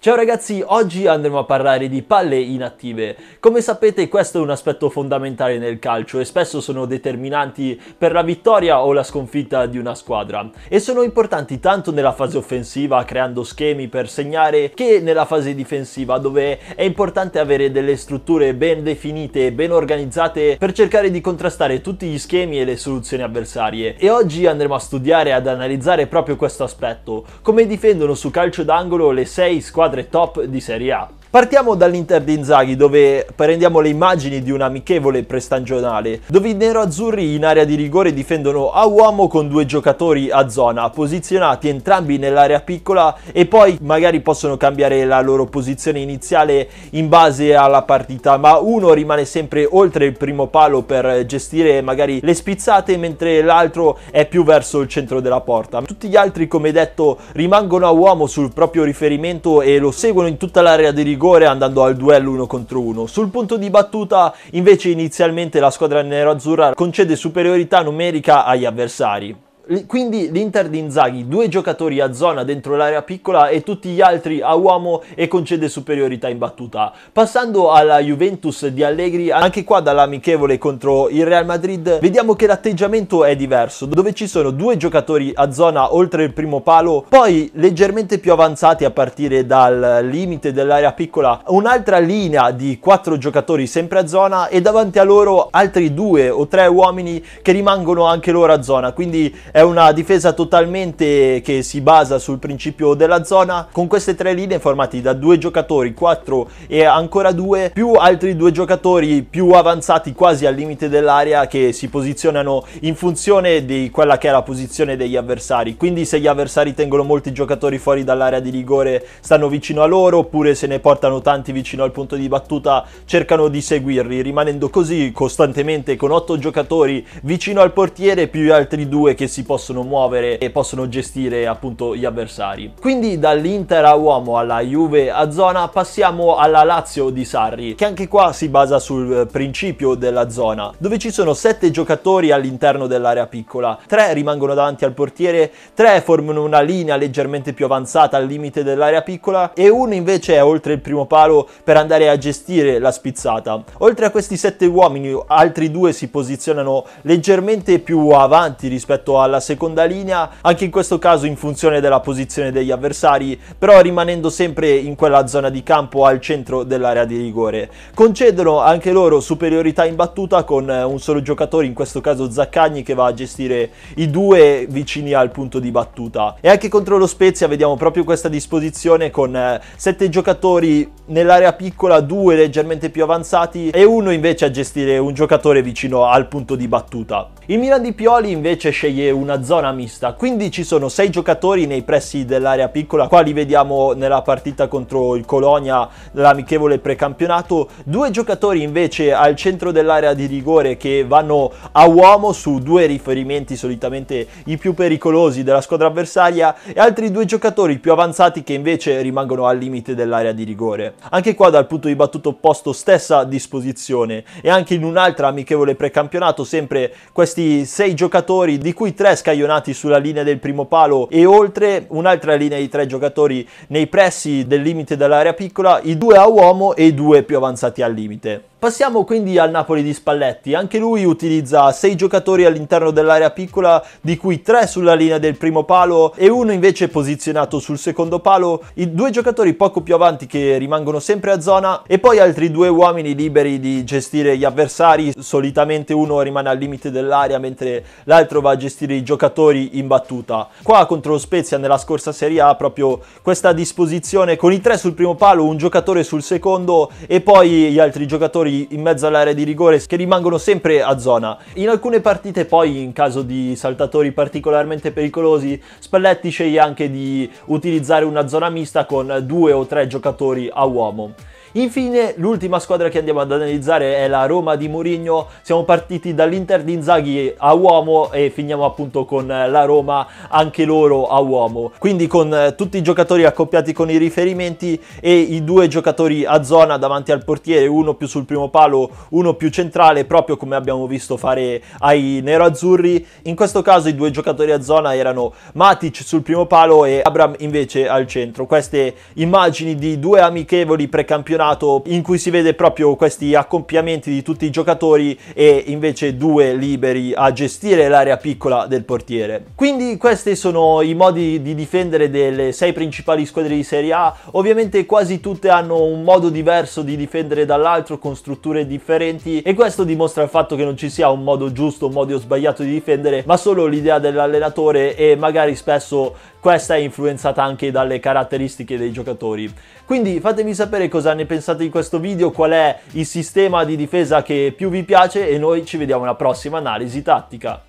Ciao ragazzi, oggi andremo a parlare di palle inattive. Come sapete questo è un aspetto fondamentale nel calcio e spesso sono determinanti per la vittoria o la sconfitta di una squadra e sono importanti tanto nella fase offensiva creando schemi per segnare che nella fase difensiva dove è importante avere delle strutture ben definite e ben organizzate per cercare di contrastare tutti gli schemi e le soluzioni avversarie e oggi andremo a studiare e ad analizzare proprio questo aspetto, come difendono su calcio d'angolo le 6 squadre squadre top di Serie A. Partiamo dall'Inter di Inzaghi dove prendiamo le immagini di un amichevole prestagionale dove i neroazzurri in area di rigore difendono a uomo con due giocatori a zona posizionati entrambi nell'area piccola e poi magari possono cambiare la loro posizione iniziale in base alla partita ma uno rimane sempre oltre il primo palo per gestire magari le spizzate mentre l'altro è più verso il centro della porta. Tutti gli altri come detto rimangono a uomo sul proprio riferimento e lo seguono in tutta l'area di rigore rigore andando al duello uno contro uno. Sul punto di battuta invece inizialmente la squadra nero-azzurra concede superiorità numerica agli avversari. Quindi l'Inter di Inzaghi, due giocatori a zona dentro l'area piccola e tutti gli altri a uomo e concede superiorità in battuta. Passando alla Juventus di Allegri, anche qua dall'amichevole contro il Real Madrid, vediamo che l'atteggiamento è diverso, dove ci sono due giocatori a zona oltre il primo palo, poi leggermente più avanzati a partire dal limite dell'area piccola, un'altra linea di quattro giocatori sempre a zona e davanti a loro altri due o tre uomini che rimangono anche loro a zona, quindi è è una difesa totalmente che si basa sul principio della zona, con queste tre linee formate da due giocatori, quattro e ancora due, più altri due giocatori più avanzati quasi al limite dell'area che si posizionano in funzione di quella che è la posizione degli avversari. Quindi se gli avversari tengono molti giocatori fuori dall'area di rigore stanno vicino a loro, oppure se ne portano tanti vicino al punto di battuta cercano di seguirli, rimanendo così costantemente con otto giocatori vicino al portiere più altri due che si possono muovere e possono gestire appunto gli avversari. Quindi dall'Inter a uomo alla Juve a zona passiamo alla Lazio di Sarri, che anche qua si basa sul eh, principio della zona, dove ci sono sette giocatori all'interno dell'area piccola, tre rimangono davanti al portiere, tre formano una linea leggermente più avanzata al limite dell'area piccola e uno invece è oltre il primo palo per andare a gestire la spizzata. Oltre a questi sette uomini, altri due si posizionano leggermente più avanti rispetto alla la seconda linea, anche in questo caso in funzione della posizione degli avversari, però rimanendo sempre in quella zona di campo al centro dell'area di rigore. Concedono anche loro superiorità in battuta con eh, un solo giocatore, in questo caso Zaccagni, che va a gestire i due vicini al punto di battuta. E anche contro lo Spezia vediamo proprio questa disposizione con eh, sette giocatori nell'area piccola, due leggermente più avanzati e uno invece a gestire un giocatore vicino al punto di battuta. Il Milan di Pioli invece sceglie un una zona mista, quindi ci sono sei giocatori nei pressi dell'area piccola, qua li vediamo nella partita contro il Colonia, l'amichevole precampionato, due giocatori invece al centro dell'area di rigore che vanno a uomo su due riferimenti solitamente i più pericolosi della squadra avversaria e altri due giocatori più avanzati che invece rimangono al limite dell'area di rigore. Anche qua dal punto di battuto opposto stessa disposizione e anche in un'altra amichevole precampionato sempre questi sei giocatori di cui tre tre scaglionati sulla linea del primo palo e oltre, un'altra linea di tre giocatori nei pressi del limite dell'area piccola, i due a uomo e i due più avanzati al limite. Passiamo quindi al Napoli di Spalletti, anche lui utilizza 6 giocatori all'interno dell'area piccola di cui 3 sulla linea del primo palo e uno invece posizionato sul secondo palo, i due giocatori poco più avanti che rimangono sempre a zona e poi altri due uomini liberi di gestire gli avversari, solitamente uno rimane al limite dell'area mentre l'altro va a gestire i giocatori in battuta. Qua contro Spezia nella scorsa Serie A proprio questa disposizione con i 3 sul primo palo, un giocatore sul secondo e poi gli altri giocatori giocatori in mezzo all'area di rigore che rimangono sempre a zona. In alcune partite poi in caso di saltatori particolarmente pericolosi Spalletti sceglie anche di utilizzare una zona mista con due o tre giocatori a uomo. Infine, l'ultima squadra che andiamo ad analizzare è la Roma di Mourinho. Siamo partiti dall'Inter di Inzaghi a uomo e finiamo appunto con la Roma anche loro a uomo. Quindi con eh, tutti i giocatori accoppiati con i riferimenti e i due giocatori a zona davanti al portiere, uno più sul primo palo, uno più centrale, proprio come abbiamo visto fare ai neroazzurri. In questo caso i due giocatori a zona erano Matic sul primo palo e Abram invece al centro. Queste immagini di due amichevoli precampionati giocato in cui si vede proprio questi accoppiamenti di tutti i giocatori e invece due liberi a gestire l'area piccola del portiere. Quindi questi sono i modi di difendere delle sei principali squadre di Serie A, ovviamente quasi tutte hanno un modo diverso di difendere dall'altro con strutture differenti e questo dimostra il fatto che non ci sia un modo giusto, un modo sbagliato di difendere, ma solo l'idea dell'allenatore e magari spesso questa è influenzata anche dalle caratteristiche dei giocatori. Quindi fatemi sapere cosa ne pensate di questo video, qual è il sistema di difesa che più vi piace e noi ci vediamo alla prossima analisi tattica.